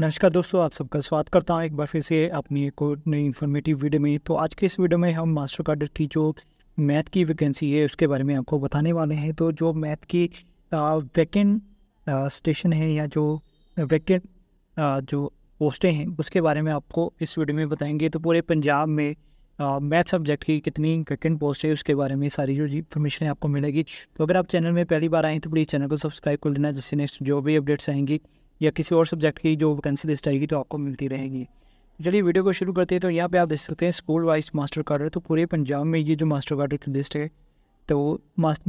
नमस्कार दोस्तों आप सबका स्वागत करता हूं एक बार फिर से अपनी एक और नई इन्फॉर्मेटिव वीडियो में तो आज के इस वीडियो में हम मास्टर कार्ड की जो मैथ की वैकेंसी है उसके बारे में आपको बताने वाले हैं तो जो मैथ की वैकेंट स्टेशन है या जो वैकेंट जो पोस्टें हैं उसके बारे में आपको इस वीडियो में बताएंगे तो पूरे पंजाब में मैथ सब्जेक्ट की कितनी वैकेंट पोस्ट है उसके बारे में सारी जो इन्फॉर्मेशन आपको मिलेगी तो अगर आप चैनल में पहली बार आएँ तो प्लीज़ चैनल को सब्सक्राइब कर लेना जिससे नेक्स्ट जो भी अपडेट्स आएंगी या किसी और सब्जेक्ट की जो वैकेंसी लिस्ट आएगी तो आपको मिलती रहेगी चलिए वीडियो को शुरू करते हैं तो यहाँ पे आप देख सकते हैं स्कूल वाइज मास्टर कार्डर तो पूरे पंजाब में ये जो मास्टर कार्डर की लिस्ट है तो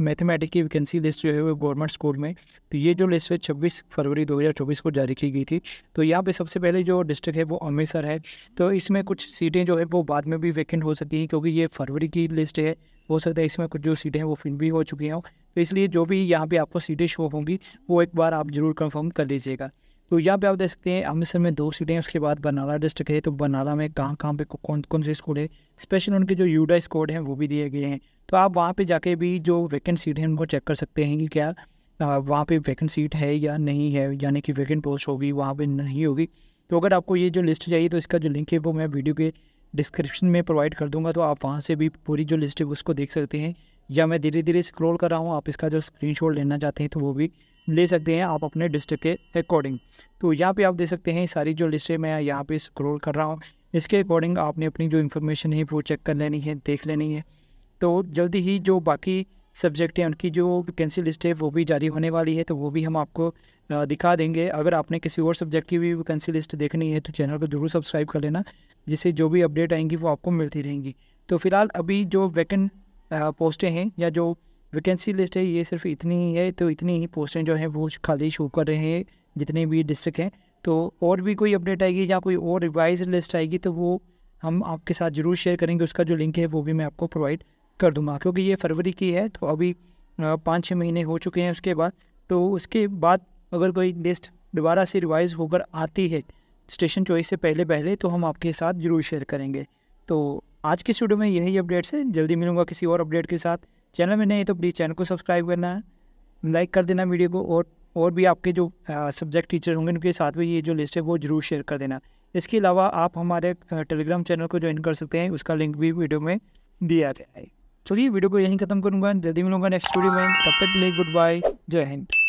मैथमेटिक की वैकेंसी लिस्ट जो है वो गवर्नमेंट स्कूल में तो ये जो लिस्ट है छब्बीस फरवरी चौबीस को जारी की गई थी तो यहाँ पे सबसे पहले जो डिस्ट्रिक्ट है वो अमृतसर है तो इसमें कुछ सीटें जो है वो बाद में भी वैकेंट हो सकती हैं क्योंकि ये फरवरी की लिस्ट है हो सकता है इसमें कुछ जो सीटें हैं वो फिल भी हो चुकी हैं तो इसलिए जो भी यहाँ पे आपको सीटें शो होंगी वो एक बार आप ज़रूर कंफर्म कर लीजिएगा तो यहाँ पे आप देख सकते हैं अमृतसर में दो सीटें हैं उसके बाद बनाला डिस्ट्रिक्ट है तो बनाला में कहाँ कहाँ पे कौन कौन से स्कूल है स्पेशल उनके जो यूडा स्कोड हैं वो भी दिए गए हैं तो आप वहाँ पे जाके भी जो वैकेंट सीट है उनको चेक कर सकते हैं कि क्या वहाँ पे वैकेंट सीट है या नहीं है यानी कि वैकेंट पोस्ट होगी वहाँ पे नहीं होगी तो अगर आपको ये जो लिस्ट चाहिए तो इसका जो लिंक है वो मैं वीडियो के डिस्क्रिप्शन में प्रोवाइड कर दूंगा तो आप वहाँ से भी पूरी जो लिस्ट है उसको देख सकते हैं या मैं धीरे धीरे स्क्रॉल कर रहा हूँ आप इसका जो स्क्रीनशॉट लेना चाहते हैं तो वो भी ले सकते हैं आप अपने डिस्ट्रिक्ट के अकॉर्डिंग तो यहाँ पे आप देख सकते हैं सारी जो लिस्ट है मैं यहाँ पे स्क्रॉल कर रहा हूँ इसके अकॉर्डिंग आपने अपनी जो इन्फॉर्मेशन है वो चेक कर लेनी है देख लेनी है तो जल्दी ही जो बाकी सब्जेक्ट हैं उनकी जो वैकेंसी लिस्ट है वो भी जारी होने वाली है तो वो भी हम आपको दिखा देंगे अगर आपने किसी और सब्जेक्ट की भी वैकेंसी लिस्ट देखनी है तो चैनल को ज़रूर सब्सक्राइब कर लेना जिससे जो भी अपडेट आएंगी वो आपको मिलती रहेंगी तो फिलहाल अभी जो वैकेंट पोस्टें हैं या जो वैकेंसी लिस्ट है ये सिर्फ इतनी ही है तो इतनी ही पोस्टें जो हैं वो खाली शो कर रहे हैं जितने भी डिस्ट्रिक्ट हैं तो और भी कोई अपडेट आएगी या कोई और रिवाइज लिस्ट आएगी तो वो हम आपके साथ ज़रूर शेयर करेंगे उसका जो लिंक है वो भी मैं आपको प्रोवाइड कर दूंगा क्योंकि ये फरवरी की है तो अभी पाँच छः महीने हो चुके हैं उसके बाद तो उसके बाद अगर कोई लिस्ट दोबारा से रिवाइज होकर आती है स्टेशन चॉइस से पहले पहले तो हम आपके साथ ज़रूर शेयर करेंगे तो आज की स्टूडियो में यही अपडेट्स है जल्दी मिलूंगा किसी और अपडेट के साथ चैनल में नहीं तो प्लीज़ चैनल को सब्सक्राइब करना है लाइक कर देना वीडियो को और और भी आपके जो सब्जेक्ट टीचर होंगे उनके साथ भी ये जो लिस्ट है वो जरूर शेयर कर देना इसके अलावा आप हमारे टेलीग्राम चैनल को ज्वाइन कर सकते हैं उसका लिंक भी वीडियो में दिया जाए चलिए वीडियो को यहीं खत्म करूंगा जल्दी मिलूंगा नेक्स्ट वीडियो में तब तक के लिए गुड बाय जय हिंद